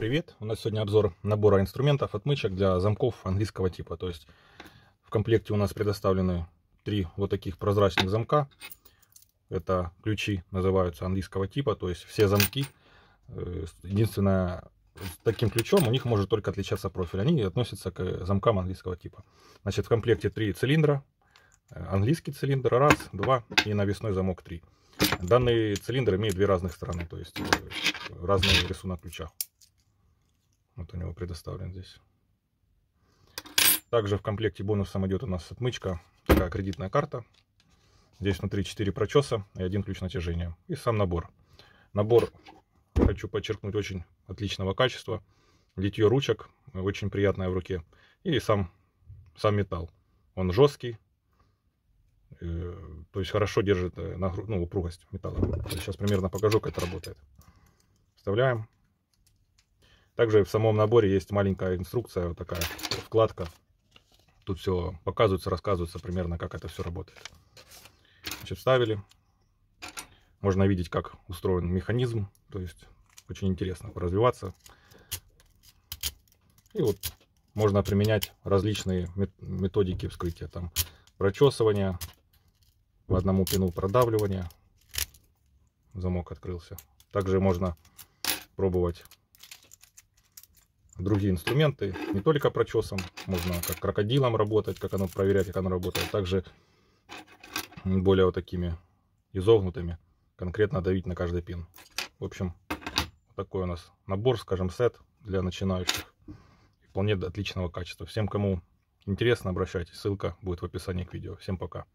Привет! У нас сегодня обзор набора инструментов, отмычек для замков английского типа. То есть в комплекте у нас предоставлены три вот таких прозрачных замка. Это ключи называются английского типа, то есть все замки. Э, единственное, с таким ключом у них может только отличаться профиль. Они относятся к замкам английского типа. Значит, в комплекте три цилиндра. Э, английский цилиндр раз, два и навесной замок три. Данный цилиндр имеет две разных стороны, то есть э, разный рисунок ключа. Вот у него предоставлен здесь. Также в комплекте бонусом идет у нас отмычка, такая кредитная карта. Здесь внутри 4 прочеса и один ключ натяжения. И сам набор. Набор, хочу подчеркнуть, очень отличного качества. Литье ручек, очень приятное в руке. И сам, сам металл. Он жесткий, э, то есть хорошо держит э, нагру... ну, упругость металла. сейчас примерно покажу, как это работает. Вставляем. Также в самом наборе есть маленькая инструкция, вот такая вкладка. Тут все показывается, рассказывается примерно, как это все работает. Значит, вставили. Можно видеть, как устроен механизм. То есть, очень интересно развиваться. И вот можно применять различные методики вскрытия. Там прочесывание, в одному пину продавливание. Замок открылся. Также можно пробовать другие инструменты, не только прочесом, можно как крокодилом работать, как оно проверять, как оно работает, а также более вот такими изогнутыми, конкретно давить на каждый пин. В общем, такой у нас набор, скажем, сет для начинающих, вполне отличного качества. Всем, кому интересно, обращайтесь, ссылка будет в описании к видео. Всем пока!